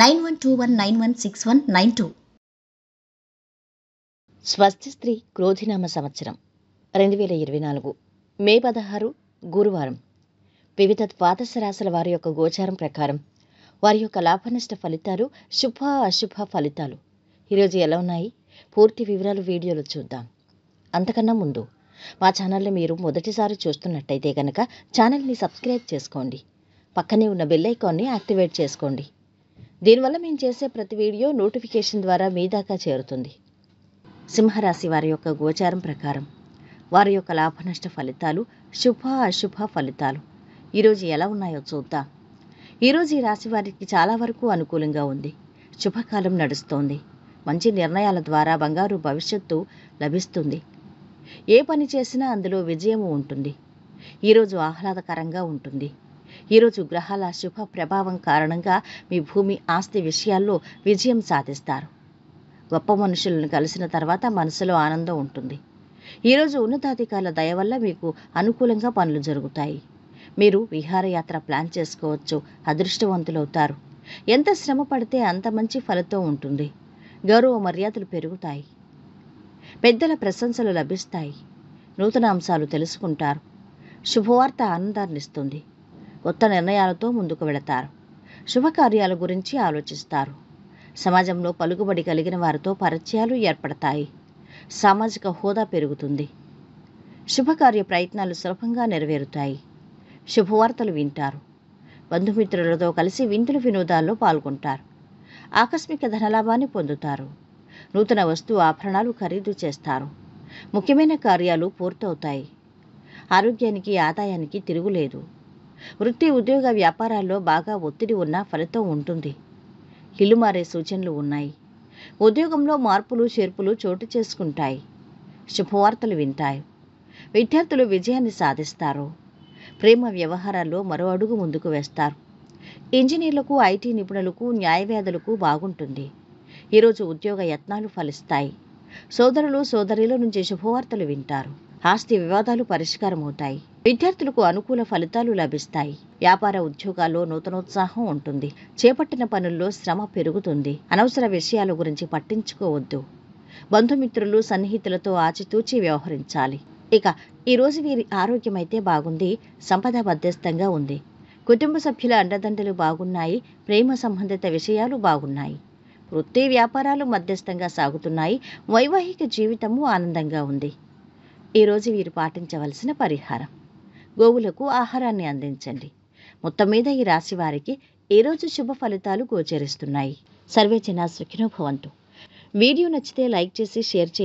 nine one two one nine one six one nine two స్వస్తి స్త్రీ క్రోధినామ సంవత్సరం రెండు వేల ఇరవై నాలుగు మే పదహారు గురువారం వివిధ ద్వాదశ రాశుల వారి యొక్క గోచారం ప్రకారం వారి యొక్క లాభనష్ట ఫలితాలు శుభ అశుభ ఫలితాలు ఈరోజు ఎలా ఉన్నాయి పూర్తి వివరాలు వీడియోలో చూద్దాం అంతకన్నా ముందు మా ఛానల్ని మీరు మొదటిసారి చూస్తున్నట్టయితే కనుక ఛానల్ని సబ్స్క్రైబ్ చేసుకోండి పక్కనే ఉన్న బెల్ ఐకాన్ని యాక్టివేట్ చేసుకోండి దీనివల్ల మేము చేసే ప్రతి వీడియో నోటిఫికేషన్ ద్వారా మీ దాకా చేరుతుంది సింహరాశి వారి యొక్క గోచారం ప్రకారం వారి యొక్క లాభనష్ట ఫలితాలు శుభ అశుభ ఫలితాలు ఈరోజు ఎలా ఉన్నాయో చూద్దా ఈరోజు ఈ రాశి వారికి చాలా వరకు అనుకూలంగా ఉంది శుభకాలం నడుస్తోంది మంచి నిర్ణయాల ద్వారా బంగారు భవిష్యత్తు లభిస్తుంది ఏ పని చేసినా అందులో విజయం ఉంటుంది ఈరోజు ఆహ్లాదకరంగా ఉంటుంది ఈరోజు గ్రహాల శుభ ప్రభావం కారణంగా మీ భూమి ఆస్తి విషయాల్లో విజయం సాధిస్తారు గొప్ప మనుషులను కలిసిన తర్వాత మనసులో ఆనందం ఉంటుంది ఈరోజు ఉన్నతాధికారుల దయ వల్ల మీకు అనుకూలంగా పనులు జరుగుతాయి మీరు విహారయాత్ర ప్లాన్ చేసుకోవచ్చు అదృష్టవంతులవుతారు ఎంత శ్రమ పడితే అంత మంచి ఫలితం ఉంటుంది గౌరవ మర్యాదలు పెరుగుతాయి పెద్దల ప్రశంసలు లభిస్తాయి నూతన అంశాలు తెలుసుకుంటారు శుభవార్త ఆనందాన్నిస్తుంది కొత్త నిర్ణయాలతో ముందుకు వెళతారు శుభకార్యాల గురించి ఆలోచిస్తారు సమాజంలో పలుకుబడి కలిగిన వారితో పరిచయాలు ఏర్పడతాయి సామాజిక హోదా పెరుగుతుంది శుభకార్య ప్రయత్నాలు సులభంగా నెరవేరుతాయి శుభవార్తలు వింటారు బంధుమిత్రులతో కలిసి వింతులు వినోదాల్లో పాల్గొంటారు ఆకస్మిక ధనలాభాన్ని పొందుతారు నూతన వస్తు ఆభరణాలు ఖరీదు చేస్తారు ముఖ్యమైన కార్యాలు పూర్తవుతాయి ఆరోగ్యానికి ఆదాయానికి తిరుగులేదు వృత్తి ఉద్యోగ వ్యాపారాల్లో బాగా ఒత్తిడి ఉన్న ఫలితం ఉంటుంది ఇల్లు మారే సూచనలు ఉన్నాయి ఉద్యోగంలో మార్పులు చేర్పులు చోటు చేసుకుంటాయి శుభవార్తలు వింటాయి విద్యార్థులు విజయాన్ని సాధిస్తారు ప్రేమ వ్యవహారాల్లో మరో అడుగు ముందుకు వేస్తారు ఇంజనీర్లకు ఐటీ నిపుణులకు న్యాయవేదలకు బాగుంటుంది ఈరోజు ఉద్యోగ యత్నాలు ఫలిస్తాయి సోదరులు సోదరుల నుంచి శుభవార్తలు వింటారు ఆస్తి వివాదాలు పరిష్కారమవుతాయి విద్యార్థులకు అనుకూల ఫలితాలు లభిస్తాయి వ్యాపార ఉద్యోగాల్లో నూతనోత్సాహం ఉంటుంది చేపట్టిన పనుల్లో శ్రమ పెరుగుతుంది అనవసర విషయాల గురించి పట్టించుకోవద్దు బంధుమిత్రులు సన్నిహితులతో ఆచితూచి వ్యవహరించాలి ఇక ఈరోజు వీరి ఆరోగ్యం అయితే బాగుంది సంపద మధ్యస్థంగా ఉంది కుటుంబ సభ్యుల అండదండలు బాగున్నాయి ప్రేమ సంబంధిత విషయాలు బాగున్నాయి వృత్తి వ్యాపారాలు మధ్యస్థంగా సాగుతున్నాయి వైవాహిక జీవితము ఆనందంగా ఉంది ఈరోజు వీరు పాటించవలసిన పరిహారం గోవులకు ఆహారాన్ని అందించండి మొత్తం మీద ఈ రాశి వారికి ఈరోజు శుభ ఫలితాలు గోచరిస్తున్నాయి సర్వే జనా సుఖినోభవంతు వీడియో నచ్చితే లైక్ చేసి షేర్ చేయండి